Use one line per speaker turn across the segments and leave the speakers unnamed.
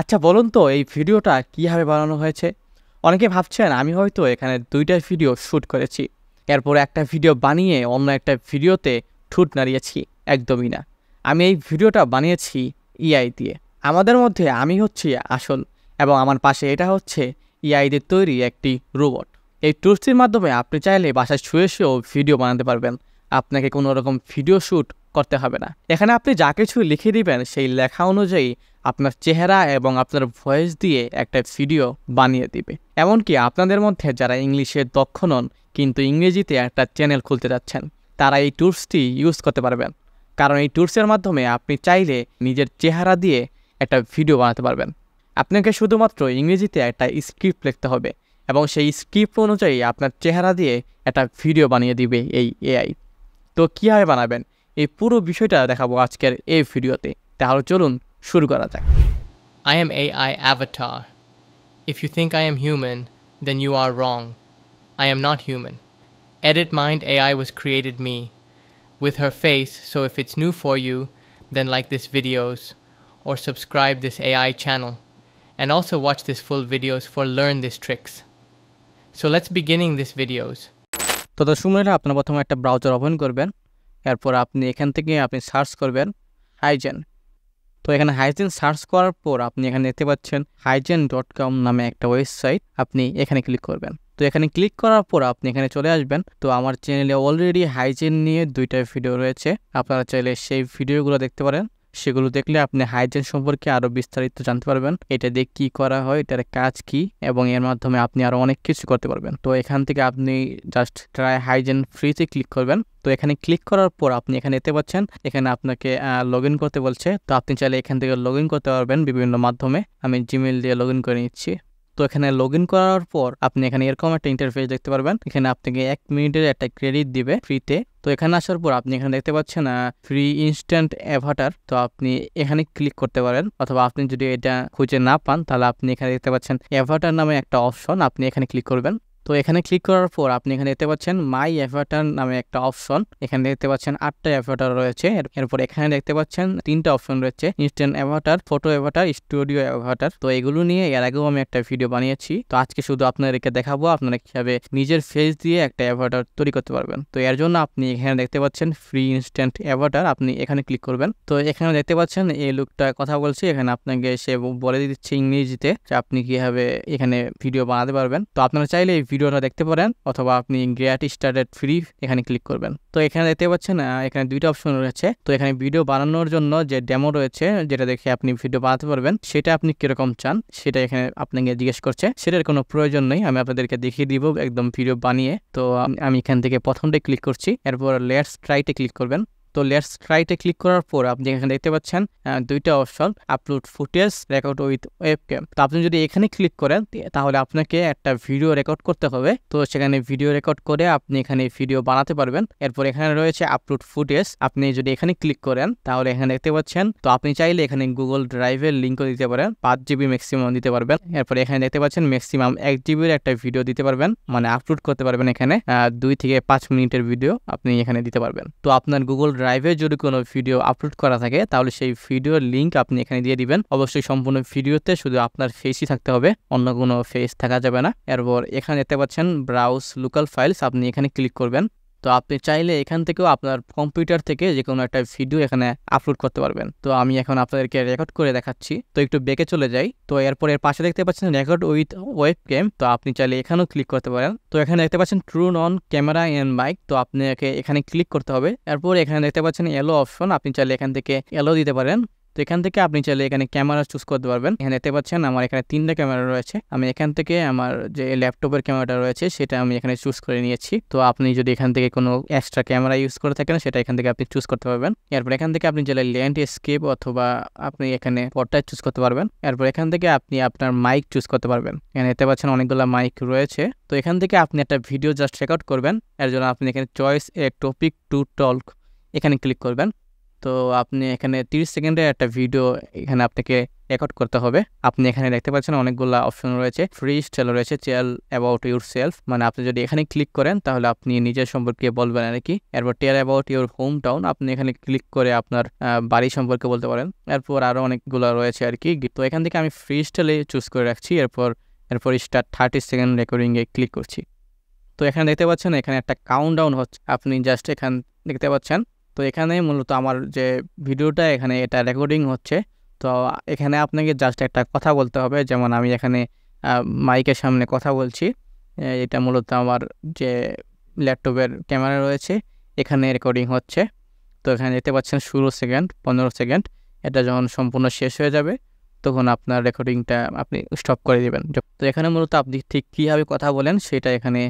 আচ্ছা বলুন তো এই ভিডিওটা কীভাবে বানানো হয়েছে অনেকে ভাবছেন আমি হয়তো এখানে দুইটা ভিডিও শ্যুট করেছি এরপর একটা ভিডিও বানিয়ে অন্য একটা ভিডিওতে ঠুট নাড়িয়েছি একদমই না আমি এই ভিডিওটা বানিয়েছি ইআই e দিয়ে আমাদের মধ্যে আমি হচ্ছি আসল এবং আমার পাশে এটা হচ্ছে ইআইদের e তৈরি একটি রোবট এই টুলসটির মাধ্যমে আপনি চাইলে বাসায় শুয়ে শুয়েও ভিডিও বানাতে পারবেন আপনাকে কোনো রকম ভিডিও শ্যুট করতে হবে না এখানে আপনি যা কিছু লিখে দিবেন সেই লেখা অনুযায়ী আপনার চেহারা এবং আপনার ভয়েস দিয়ে একটা ভিডিও বানিয়ে দিবে এমনকি আপনাদের মধ্যে যারা ইংলিশে দক্ষ নন কিন্তু ইংরেজিতে একটা চ্যানেল খুলতে যাচ্ছেন তারা এই টুলসটি ইউজ করতে পারবেন কারণ এই টুলসের মাধ্যমে আপনি চাইলে নিজের চেহারা দিয়ে একটা ভিডিও বানাতে পারবেন আপনাকে শুধুমাত্র ইংরেজিতে একটা স্ক্রিপ্ট লিখতে হবে এবং সেই স্ক্রিপ্ট অনুযায়ী আপনার চেহারা দিয়ে একটা ভিডিও বানিয়ে দিবে এই এআই তো কীভাবে বানাবেন এই পুরো বিষয়টা দেখাবো আজকের এই ভিডিওতে তাহলে চলুন শুরু করা যাক I am A I avatar if you think I am human then you are wrong I am not human edit mind A I was created me with her face so if it's new for you then like this videos or subscribe this AI channel and also watch this full videos for learn these tricks. So let's beginning this videos. তো দর্শক মহিলা আপনার প্রথমে একটা browser open করবেন এরপর আপনি এখান থেকে আপনি সার্চ করবেন হাইজেন তো এখানে হাইজেন সার্চ করার পর আপনি এখানে দেখতে পাচ্ছেন হাইজেন ডট কম নামে একটা ওয়েবসাইট আপনি এখানে ক্লিক করবেন তো এখানে ক্লিক করার পর আপনি এখানে চলে আসবেন তো আমার চ্যানেলে অলরেডি হাইজেন নিয়ে দুইটা ভিডিও রয়েছে আপনারা চাইলে সেই ভিডিওগুলো দেখতে পারেন সেগুলো দেখলে আপনি হাইজেন সম্পর্কে আরও বিস্তারিত জানতে পারবেন এটা দিয়ে কী করা হয় এটার কাজ কি এবং এর মাধ্যমে আপনি আরও অনেক কিছু করতে পারবেন তো এখান থেকে আপনি জাস্ট ট্রাই হাইজেন ফ্রিতে ক্লিক করবেন তো এখানে ক্লিক করার পর আপনি এখানে এতে পাচ্ছেন এখানে আপনাকে লগ করতে বলছে তো আপনি চাইলে এখান থেকে লগ করতে পারবেন বিভিন্ন মাধ্যমে আমি জিমেল দিয়ে লগ করে নিচ্ছি তো এখানে লগ করার পর আপনি এখানে এরকম একটা ইন্টারফেস দেখতে পারবেন এখানে আপনাকে এক মিনিটের একটা ক্রেডিট দিবে ফ্রিতে তো এখানে আসার পর আপনি এখানে দেখতে পাচ্ছেন ফ্রি ইনস্ট্যান্ট অ্যাভাটার তো আপনি এখানে ক্লিক করতে পারেন অথবা আপনি যদি এটা খুঁজে না পান তাহলে আপনি এখানে দেখতে পাচ্ছেন অ্যাভাটার নামে একটা অপশন আপনি এখানে ক্লিক করবেন তো এখানে ক্লিক করার পর আপনি এখানে দেখতে পাচ্ছেন মাই অ্যাভাটার নামে একটা অপশন এখানে দেখতে পাচ্ছেন আটটা অ্যাভাটার রয়েছে এরপর এখানে দেখতে পাচ্ছেন তিনটা অপশন রয়েছে instant avatar photo avatar studio avatar তো এগুলো নিয়ে এর আগেও আমি একটা ভিডিও বানিয়েছি তো আজকে শুধু আপনাদেরকে দেখাবো আপনারা কীভাবে নিজের ফেস দিয়ে একটা অ্যাভাটার তৈরি করতে পারবেন তো এর জন্য আপনি এখানে দেখতে পাচ্ছেন ফ্রি ইনস্ট্যান্ট অ্যাভাটার আপনি এখানে ক্লিক করবেন তো এখানে দেখতে পাচ্ছেন এই লোকটা কথা বলছে এখানে আপনাকে সে বলে দিচ্ছে ইংরেজিতে যে আপনি কীভাবে এখানে ভিডিও বানাতে পারবেন তো আপনারা চাইলে এই ভিডিওটা দেখতে পারেন অথবা আপনি গ্রেট স্টার্টেড ফ্রি এখানে ক্লিক করবেন তো এখানে দেখতে পাচ্ছেন এখানে দুইটা অপশন রয়েছে তো এখানে ভিডিও বানানোর জন্য যে ডেমো রয়েছে যেটা দেখে আপনি ভিডিও বানাতে পারবেন সেটা আপনি কিরকম চান সেটা এখানে আপনাকে জিজ্ঞেস করছে সেটার কোনো প্রয়োজন নেই আমি আপনাদেরকে দেখিয়ে দিব একদম ভিডিও বানিয়ে তো আমি এখান থেকে প্রথমটাই ক্লিক করছি এরপর লেটস ট্রাইটে ক্লিক করবেন তো লেটস রাইটে ক্লিক করার পর আপনি এখানে দেখতে পাচ্ছেন দুইটা option upload footage record with webcam তো আপনি যদি এখানে ক্লিক করেন তাহলে আপনাকে একটা ভিডিও রেকর্ড করতে হবে তো সেখানে ভিডিও রেকর্ড করে আপনি এখানে ভিডিও বানাতে পারবেন এরপর এখানে রয়েছে আপলোড ফুটেজ আপনি যদি এখানে ক্লিক করেন তাহলে এখানে দেখতে পাচ্ছেন তো আপনি চাইলে এখানে গুগল ড্রাইভের লিঙ্কও দিতে পারেন পাঁচ জিবি ম্যাক্সিমাম দিতে পারবেন এরপর এখানে দেখতে পাচ্ছেন ম্যাক্সিমাম এক জিবির একটা ভিডিও দিতে পারবেন মানে আপলোড করতে পারবেন এখানে দুই থেকে পাঁচ মিনিটের ভিডিও আপনি এখানে দিতে পারবেন তো আপনার গুগল ড্রাইভে যদি কোনো ভিডিও আপলোড করা থাকে তাহলে সেই ভিডিওর লিঙ্ক আপনি এখানে দিয়ে দিবেন অবশ্যই সম্পূর্ণ ভিডিওতে শুধু আপনার ফেসই থাকতে হবে অন্য কোনো ফেস থাকা যাবে না এরপর এখানে দেখতে পাচ্ছেন ব্রাউজ লোকাল ফাইলস আপনি এখানে ক্লিক করবেন তো আপনি চাইলে এখান থেকেও আপনার কম্পিউটার থেকে যে কোনো একটা ভিডিও এখানে আপলোড করতে পারবেন তো আমি এখন আপনাদেরকে রেকর্ড করে দেখাচ্ছি তো একটু বেঁকে চলে যাই তো এরপর এর পাশে দেখতে পাচ্ছেন রেকর্ড উইথ ওয়েব গেম তো আপনি চাইলে এখানেও ক্লিক করতে পারেন তো এখানে দেখতে পাচ্ছেন turn on camera and mic তো আপনাকে এখানে ক্লিক করতে হবে এরপর এখানে দেখতে পাচ্ছেন এলো অপশন আপনি চাইলে এখান থেকে এলো দিতে পারেন তো এখান থেকে আপনি চাইলে এখানে ক্যামেরা চুজ করতে পারবেন এখানে দেখতে পাচ্ছেন আমার এখানে তিনটা ক্যামেরা রয়েছে আমি এখান থেকে আমার যে ল্যাপটপের ক্যামেরাটা রয়েছে সেটা আমি এখানে চুজ করে নিয়েছি তো আপনি যদি এখান থেকে কোনো এক্সট্রা ক্যামেরা ইউজ করে থাকেন সেটা এখান থেকে আপনি চুজ করতে পারবেন এরপর এখান থেকে আপনি চাইলে ল্যান্ড স্কেপ অথবা আপনি এখানে পটটাই চুজ করতে পারবেন এরপর এখান থেকে আপনি আপনার মাইক চুজ করতে পারবেন এখানে দেখতে পাচ্ছেন অনেকগুলো মাইক রয়েছে তো এখান থেকে আপনি একটা ভিডিও জাস্ট রেকর্ড করবেন এর জন্য আপনি এখানে choice a topic to talk এখানে ক্লিক করবেন তো আপনি এখানে 30 সেকেন্ডের একটা ভিডিও এখানে আপনাকে রেকর্ড করতে হবে আপনি এখানে দেখতে পাচ্ছেন অনেকগুলো অপশন রয়েছে ফ্রি স্টাইল রয়েছে টেল অ্যাবাউট ইউর সেলফ মানে আপনি যদি এখানে ক্লিক করেন তাহলে আপনি নিজের সম্পর্কে বলবেন আর কি এরপর tell about your hometown আপনি এখানে ক্লিক করে আপনার বাড়ি সম্পর্কে বলতে পারেন এরপর আরও অনেকগুলো রয়েছে আর কি তো এখান থেকে আমি ফ্রি স্টাইলে চুজ করে রাখছি এরপর এরপর স্টার থার্টি সেকেন্ড রেকর্ডিংয়ে ক্লিক করছি তো এখানে দেখতে পাচ্ছেন এখানে একটা কাউন্ট ডাউন হচ্ছে আপনি জাস্ট এখান দেখতে পাচ্ছেন তো এখানে মূলত আমার যে ভিডিওটা এখানে এটা রেকর্ডিং হচ্ছে তো এখানে আপনাকে জাস্ট একটা কথা বলতে হবে যেমন আমি এখানে মাইকের সামনে কথা বলছি এটা মূলত আমার যে ল্যাপটপের ক্যামেরা রয়েছে এখানে রেকর্ডিং হচ্ছে তো এখানে দেখতে পাচ্ছেন ষোলো সেকেন্ড পনেরো সেকেন্ড এটা যখন সম্পূর্ণ শেষ হয়ে যাবে তখন আপনার রেকর্ডিংটা আপনি স্টপ করে দেবেন তো এখানে মূলত আপনি ঠিক কীভাবে কথা বলেন সেটা এখানে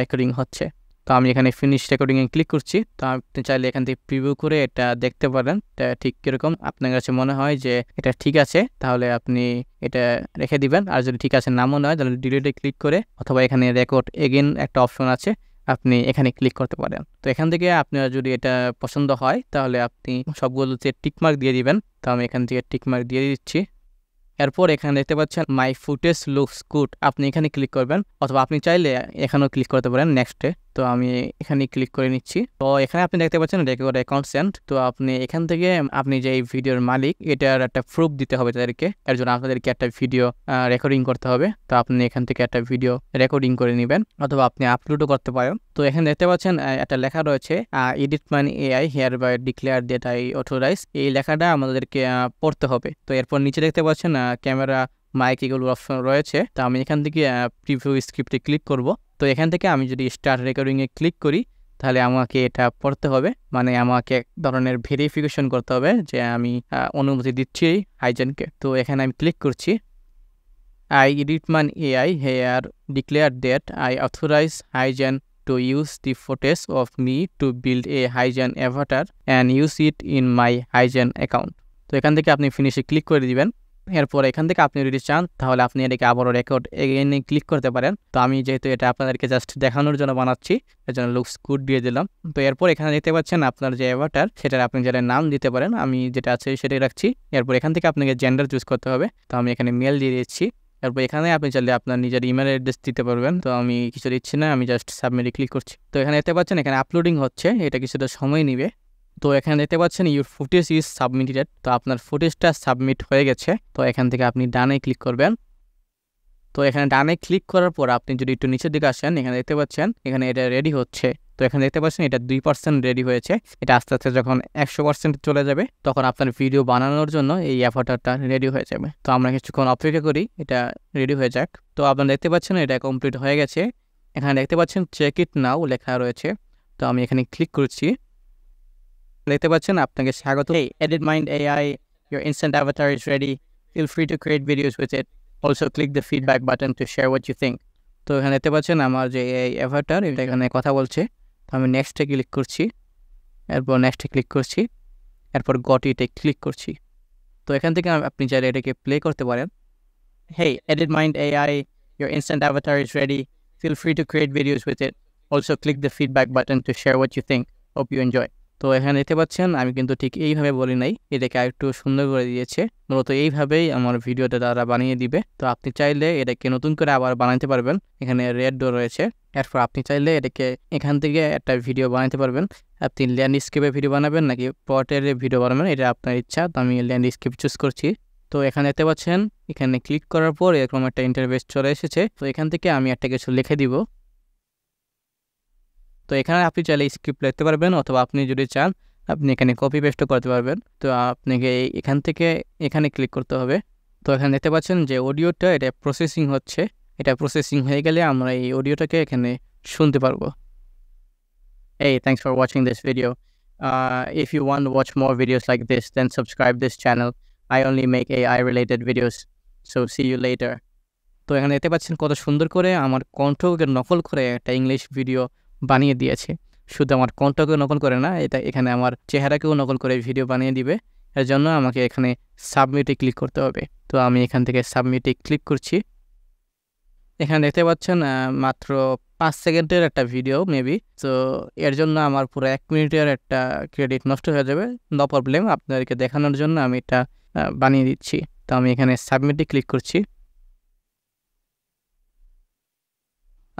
রেকর্ডিং হচ্ছে তো আমি এখানে ফিনিশ রেকর্ডিংয়ে ক্লিক করছি তো আপনি চাইলে এখান থেকে প্রিভিউ করে এটা দেখতে পারেন এটা ঠিক কীরকম আপনার কাছে মনে হয় যে এটা ঠিক আছে তাহলে আপনি এটা রেখে দিবেন আর যদি ঠিক আছে না মনে হয় তাহলে ডিলিটে ক্লিক করে অথবা এখানে রেকর্ড এগেন একটা অপশন আছে আপনি এখানে ক্লিক করতে পারেন তো এখান থেকে আপনার যদি এটা পছন্দ হয় তাহলে আপনি সবগুলোতে টিকমার্ক দিয়ে দিবেন তো আমি এখান থেকে টিকমার্ক দিয়ে দিচ্ছি এরপর এখানে দেখতে পাচ্ছেন মাই ফুটেজ লুকস গুড আপনি এখানে ক্লিক করবেন অথবা আপনি চাইলে এখানেও ক্লিক করতে পারেন নেক্সটে তো আমি এখানে ক্লিক করে নিচ্ছি তো এখানে আপনি দেখতে পাচ্ছেন রেকর্ড অ্যাকাউন্ট সেন্ট তো আপনি এখান থেকে আপনি যে এই ভিডিওর মালিক এটার একটা প্রুফ দিতে হবে তাদেরকে এর জন্য আপনাদেরকে একটা ভিডিও রেকর্ডিং করতে হবে তো আপনি এখান থেকে একটা ভিডিও রেকর্ডিং করে নেবেন অথবা আপনি আপলোডও করতে পারেন তো এখানে দেখতে পাচ্ছেন একটা লেখা রয়েছে edit mind AI hereby declare that I authorize এই লেখাটা আমাদেরকে পড়তে হবে তো এরপর নিচে দেখতে পাচ্ছেন ক্যামেরা মাইক এগুলো অপশন রয়েছে তো আমি এখান থেকে প্রিভিউ স্ক্রিপ্টে ক্লিক করব তো এখান থেকে আমি যদি স্টার রেকর্ডিংয়ে ক্লিক করি তাহলে আমাকে এটা পড়তে হবে মানে আমাকে এক ধরনের ভেরিফিকেশন করতে হবে যে আমি অনুমতি দিচ্ছি আইজেনকে তো এখানে আমি ক্লিক করছি আই রিটমান AI here declare that I authorize HeyGen to use the footage of me to build a HeyGen avatar and use it in my HeyGen account তো এখান থেকে আপনি ফিনিশে ক্লিক করে দিবেন এরপর এখান থেকে আপনি যদি চান তাহলে আপনি এটাকে আবারও রেকর্ড এগেনে ক্লিক করতে পারেন তো আমি যেহেতু এটা আপনাদেরকে জাস্ট দেখানোর জন্য বানাচ্ছি এর জন্য লুকস গুড দিয়ে দিলাম তো এরপর এখানে দেখতে পাচ্ছেন আপনার যে অ্যাভাটার সেটার আপনি যেটা নাম দিতে পারেন আমি যেটা আছে সেটাই রাখছি এরপর এখান থেকে আপনাকে জেন্ডার চুজ করতে হবে তো আমি এখানে মেল দিয়ে দিচ্ছি এরপর এখানে আপনি চাইলে আপনার নিজের ইমেল অ্যাড্রেস দিতে পারবেন তো আমি কিছু দিচ্ছি না আমি জাস্ট সাবমিটে ক্লিক করছি তো এখানে দেখতে পাচ্ছেন এখানে আপলোডিং হচ্ছে এটা কিছুটা সময় নিবে তো এখানে দেখতে পাচ্ছেন ইউর ফুটেজ ইজ সাবমিটেড তো আপনার ফুটেজটা সাবমিট হয়ে গেছে তো এখান থেকে আপনি ডানে ক্লিক করবেন তো এখানে ডানে ক্লিক করার পর আপনি যদি একটু নিচের দিকে আসেন এখানে দেখতে পাচ্ছেন এখানে এটা রেডি হচ্ছে তো এখানে দেখতে পাচ্ছেন এটা দুই পার্সেন্ট রেডি হয়েছে এটা আস্তে আস্তে যখন একশো পার্সেন্ট চলে যাবে তখন আপনার ভিডিও বানানোর জন্য এই অ্যাফারটা রেডি হয়ে যাবে তো আমরা কিছুক্ষণ অপেক্ষা করি এটা রেডি হয়ে যাক তো আপনারা দেখতে পাচ্ছেন এটা কমপ্লিট হয়ে গেছে এখানে দেখতে পাচ্ছেন চেক ইট নাও লেখা রয়েছে তো আমি এখানে ক্লিক করছি দেখতে পাচ্ছেন আপনাকে স্বাগত edit mind AI your instant avatar is ready feel free to create videos with it also click the feedback button to share what you think তো এখানে দেখতে পাচ্ছেন আমার যে এই অ্যাভাটার এটা এখানে কথা বলছে তো আমি নেক্সটে ক্লিক করছি এরপর নেক্সটে ক্লিক করছি এরপর গট ইটে ক্লিক করছি তো এখান থেকে আপনি চাইলে এটাকে প্লে করতে পারেন hey edit mind AI your instant avatar is ready feel free to create videos with it also click the feedback button to share what you think hope you enjoy তো এখানে দেখতে পাচ্ছেন আমি কিন্তু ঠিক এইভাবে বলি নাই এটাকে আরেকটু সুন্দর করে দিয়েছে মূলত এইভাবেই আমার ভিডিওটা তারা বানিয়ে দিবে তো আপনি চাইলে এটাকে নতুন করে আবার বানাতে পারবেন এখানে রেড ডো রয়েছে এরপর আপনি চাইলে এটাকে এখান থেকে একটা ভিডিও বানাতে পারবেন আপনি ল্যান্ডস্কেপে ভিডিও বানাবেন নাকি পটের ভিডিও বানাবেন এটা আপনার ইচ্ছা তো আমি ল্যান্ডস্কেপ চুজ করছি তো এখানে দেখতে পাচ্ছেন এখানে ক্লিক করার পর এরকম একটা ইন্টারভেস চলে এসেছে তো এখান থেকে আমি একটা কিছু লিখে দিব তো এখানে আপনি চাইলে স্ক্রিপ্ট লিখতে পারবেন অথবা আপনি যদি চান আপনি এখানে কপি পেস্ট করতে পারবেন তো আপনাকে এখান থেকে এখানে ক্লিক করতে হবে তো এখানে দেখতে পাচ্ছেন যে অডিওটা এটা প্রসেসিং হচ্ছে এটা প্রসেসিং হয়ে গেলে আমরা এই অডিওটাকে এখানে শুনতে পারবো এই thanks for watching this video if you want watch more videos like this then subscribe this channel I only make A I related videos so see you later তো এখানে দেখতে পাচ্ছেন কত সুন্দর করে আমার কণ্ঠকে নকল করে একটা ইংলিশ ভিডিও বানিয়ে দিয়েছে শুধু আমার কণ্ঠকেও নকল করে না এটা এখানে আমার চেহারাকেও নকল করে ভিডিও বানিয়ে দিবে এর জন্য আমাকে এখানে সাবমিটে ক্লিক করতে হবে তো আমি এখান থেকে সাবমিটে ক্লিক করছি এখানে দেখতে পাচ্ছেন মাত্র পাঁচ সেকেন্ডের একটা ভিডিও মেবি তো এর জন্য আমার পুরো এক মিনিটের একটা ক্রেডিট নষ্ট হয়ে যাবে নো প্রবলেম আপনাদেরকে দেখানোর জন্য আমি এটা বানিয়ে দিচ্ছি তো আমি এখানে সাবমিটে ক্লিক করছি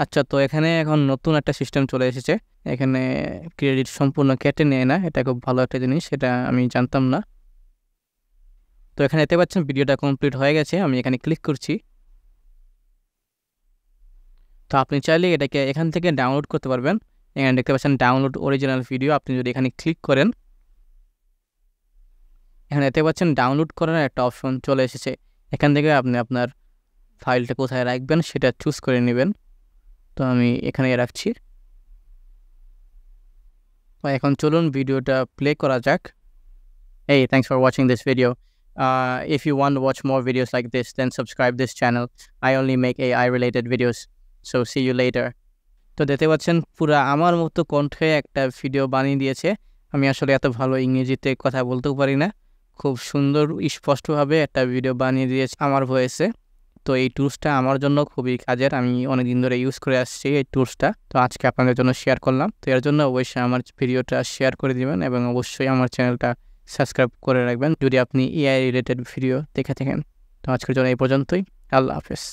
আচ্ছা তো এখানে এখন নতুন একটা সিস্টেম চলে এসেছে এখানে ক্রেডিট সম্পূর্ণ কেটে নেয় না এটা খুব ভালো একটা জিনিস সেটা আমি জানতাম না তো এখানে দেখতে পাচ্ছেন ভিডিওটা কমপ্লিট হয়ে গেছে আমি এখানে ক্লিক করছি তো আপনি চাইলে এটাকে এখান থেকে ডাউনলোড করতে পারবেন এখানে দেখতে পাচ্ছেন ডাউনলোড অরিজিনাল ভিডিও আপনি যদি এখানে ক্লিক করেন এখানে দেখতে পাচ্ছেন ডাউনলোড করার একটা অপশন চলে এসেছে এখান থেকে আপনি আপনার ফাইলটা কোথায় রাখবেন সেটা চুজ করে নেবেন তো আমি এখানে রাখছি এখন চলুন ভিডিওটা প্লে করা যাক এই thanks for watching this video if you want watch more videos like this then subscribe this channel I only make A I related videos so see you later তো দেখতে পাচ্ছেন পুরা আমার মতো কণ্ঠে একটা ভিডিও বানিয়ে দিয়েছে আমি আসলে এত ভালো ইংরেজিতে কথা বলতেও পারি না খুব সুন্দর স্পষ্টভাবে একটা ভিডিও বানিয়ে দিয়েছে আমার ভয়েসে তো এই টুলসটা আমার জন্য খুবই কাজের আমি অনেকদিন ধরে ইউজ করে আসছি এই টুলসটা তো আজকে আপনাদের জন্য শেয়ার করলাম তো এর জন্য অবশ্যই আমার ভিডিওটা শেয়ার করে দিবেন এবং অবশ্যই আমার চ্যানেলটা সাবস্ক্রাইব করে রাখবেন যদি আপনি এআই রিলেটেড ভিডিও দেখে থাকেন তো আজকের জন্য এই পর্যন্তই আল্লাহ হাফেজ